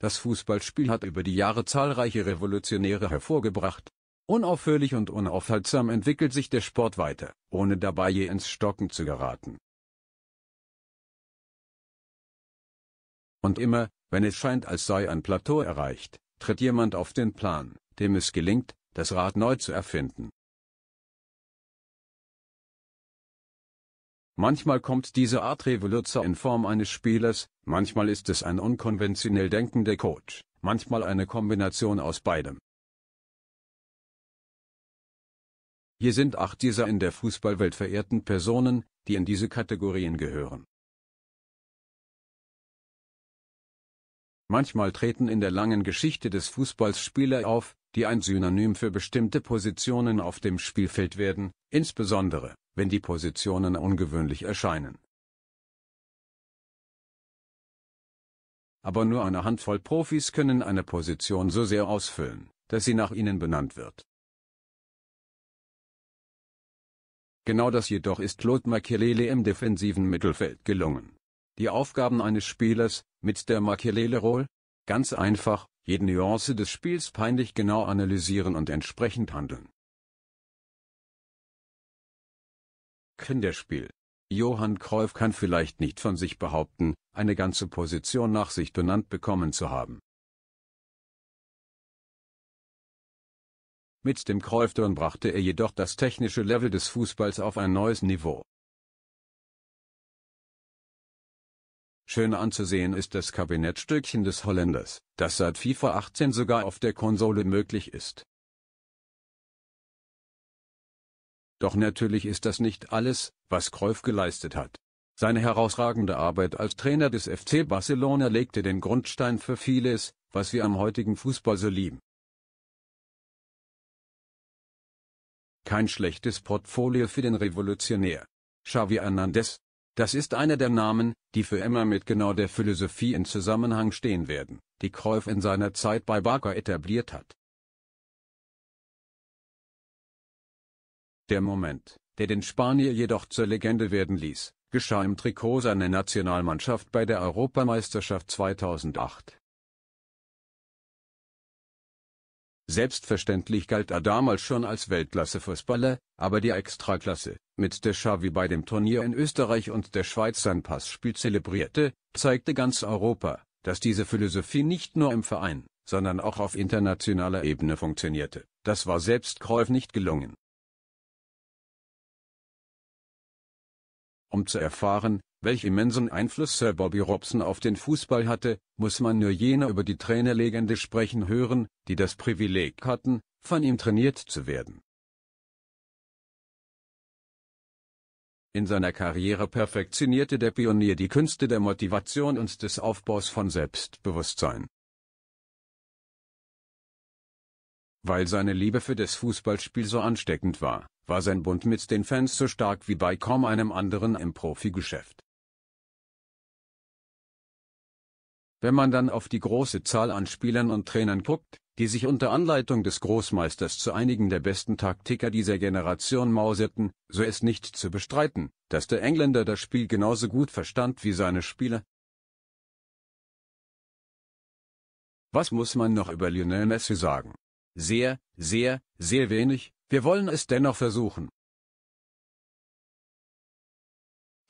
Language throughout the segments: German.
Das Fußballspiel hat über die Jahre zahlreiche Revolutionäre hervorgebracht. Unaufhörlich und unaufhaltsam entwickelt sich der Sport weiter, ohne dabei je ins Stocken zu geraten. Und immer, wenn es scheint, als sei ein Plateau erreicht, tritt jemand auf den Plan, dem es gelingt, das Rad neu zu erfinden. Manchmal kommt diese Art Revoluzzer in Form eines Spielers, manchmal ist es ein unkonventionell denkender Coach, manchmal eine Kombination aus beidem. Hier sind acht dieser in der Fußballwelt verehrten Personen, die in diese Kategorien gehören. Manchmal treten in der langen Geschichte des Fußballs Spieler auf, die ein Synonym für bestimmte Positionen auf dem Spielfeld werden, insbesondere wenn die Positionen ungewöhnlich erscheinen. Aber nur eine Handvoll Profis können eine Position so sehr ausfüllen, dass sie nach ihnen benannt wird. Genau das jedoch ist Claude Makelele im defensiven Mittelfeld gelungen. Die Aufgaben eines Spielers, mit der Makelele-Roll, ganz einfach, jede Nuance des Spiels peinlich genau analysieren und entsprechend handeln. Kinderspiel. Johann Kräuf kann vielleicht nicht von sich behaupten, eine ganze Position nach sich benannt bekommen zu haben. Mit dem cruyff brachte er jedoch das technische Level des Fußballs auf ein neues Niveau. Schön anzusehen ist das Kabinettstückchen des Holländers, das seit FIFA 18 sogar auf der Konsole möglich ist. Doch natürlich ist das nicht alles, was Cruyff geleistet hat. Seine herausragende Arbeit als Trainer des FC Barcelona legte den Grundstein für vieles, was wir am heutigen Fußball so lieben. Kein schlechtes Portfolio für den Revolutionär. Xavi Hernandez. Das ist einer der Namen, die für immer mit genau der Philosophie in Zusammenhang stehen werden, die Cruyff in seiner Zeit bei Barca etabliert hat. Der Moment, der den Spanier jedoch zur Legende werden ließ, geschah im Trikot seiner Nationalmannschaft bei der Europameisterschaft 2008. Selbstverständlich galt er damals schon als Weltklasse-Fußballer, aber die Extraklasse, mit der Xavi bei dem Turnier in Österreich und der Schweiz sein Passspiel zelebrierte, zeigte ganz Europa, dass diese Philosophie nicht nur im Verein, sondern auch auf internationaler Ebene funktionierte. Das war selbst Kräuf nicht gelungen. Um zu erfahren, welch immensen Einfluss Sir Bobby Robson auf den Fußball hatte, muss man nur jene über die Trainerlegende sprechen hören, die das Privileg hatten, von ihm trainiert zu werden. In seiner Karriere perfektionierte der Pionier die Künste der Motivation und des Aufbaus von Selbstbewusstsein. Weil seine Liebe für das Fußballspiel so ansteckend war, war sein Bund mit den Fans so stark wie bei kaum einem anderen im Profigeschäft. Wenn man dann auf die große Zahl an Spielern und Trainern guckt, die sich unter Anleitung des Großmeisters zu einigen der besten Taktiker dieser Generation mauserten, so ist nicht zu bestreiten, dass der Engländer das Spiel genauso gut verstand wie seine Spieler. Was muss man noch über Lionel Messi sagen? Sehr, sehr, sehr wenig, wir wollen es dennoch versuchen.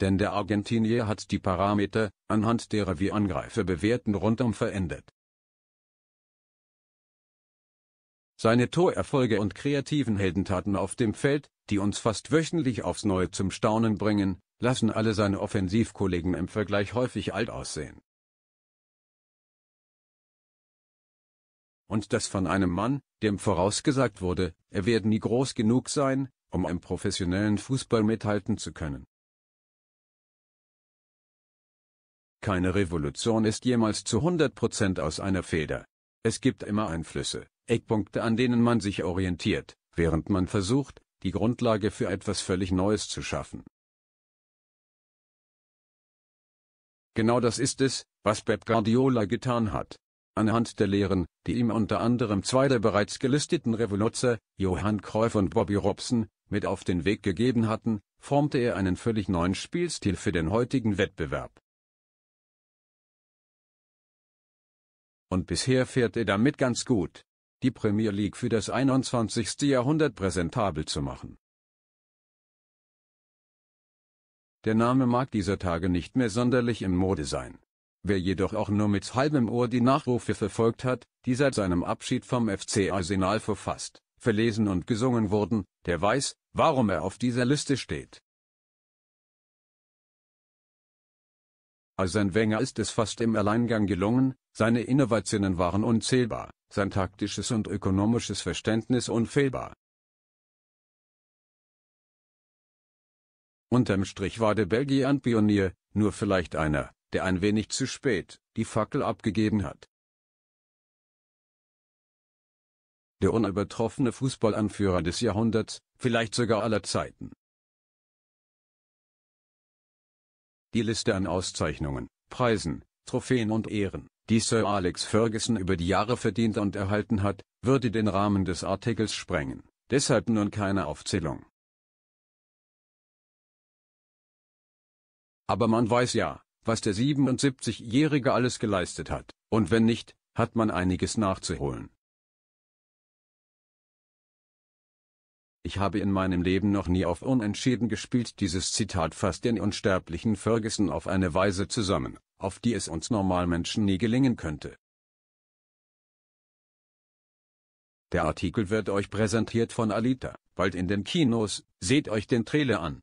Denn der Argentinier hat die Parameter, anhand derer wir Angreifer bewerten rundum verändert. Seine Torerfolge und kreativen Heldentaten auf dem Feld, die uns fast wöchentlich aufs Neue zum Staunen bringen, lassen alle seine Offensivkollegen im Vergleich häufig alt aussehen. und das von einem Mann, dem vorausgesagt wurde, er werde nie groß genug sein, um im professionellen Fußball mithalten zu können. Keine Revolution ist jemals zu 100% aus einer Feder. Es gibt immer Einflüsse, Eckpunkte, an denen man sich orientiert, während man versucht, die Grundlage für etwas völlig Neues zu schaffen. Genau das ist es, was Pep Guardiola getan hat. Anhand der Lehren, die ihm unter anderem zwei der bereits gelisteten Revoluzzer, Johann Cruyff und Bobby Robson, mit auf den Weg gegeben hatten, formte er einen völlig neuen Spielstil für den heutigen Wettbewerb. Und bisher fährt er damit ganz gut, die Premier League für das 21. Jahrhundert präsentabel zu machen. Der Name mag dieser Tage nicht mehr sonderlich im Mode sein. Wer jedoch auch nur mit halbem Ohr die Nachrufe verfolgt hat, die seit seinem Abschied vom FC Arsenal verfasst, verlesen und gesungen wurden, der weiß, warum er auf dieser Liste steht. Arsene Wenger ist es fast im Alleingang gelungen, seine Innovationen waren unzählbar, sein taktisches und ökonomisches Verständnis unfehlbar. Unterm Strich war der Belgier ein Pionier, nur vielleicht einer, der ein wenig zu spät die Fackel abgegeben hat. Der unübertroffene Fußballanführer des Jahrhunderts, vielleicht sogar aller Zeiten. Die Liste an Auszeichnungen, Preisen, Trophäen und Ehren, die Sir Alex Ferguson über die Jahre verdient und erhalten hat, würde den Rahmen des Artikels sprengen, deshalb nun keine Aufzählung. Aber man weiß ja, was der 77-Jährige alles geleistet hat, und wenn nicht, hat man einiges nachzuholen. Ich habe in meinem Leben noch nie auf Unentschieden gespielt. Dieses Zitat fasst den unsterblichen Ferguson auf eine Weise zusammen, auf die es uns Normalmenschen nie gelingen könnte. Der Artikel wird euch präsentiert von Alita, bald in den Kinos, seht euch den Trailer an.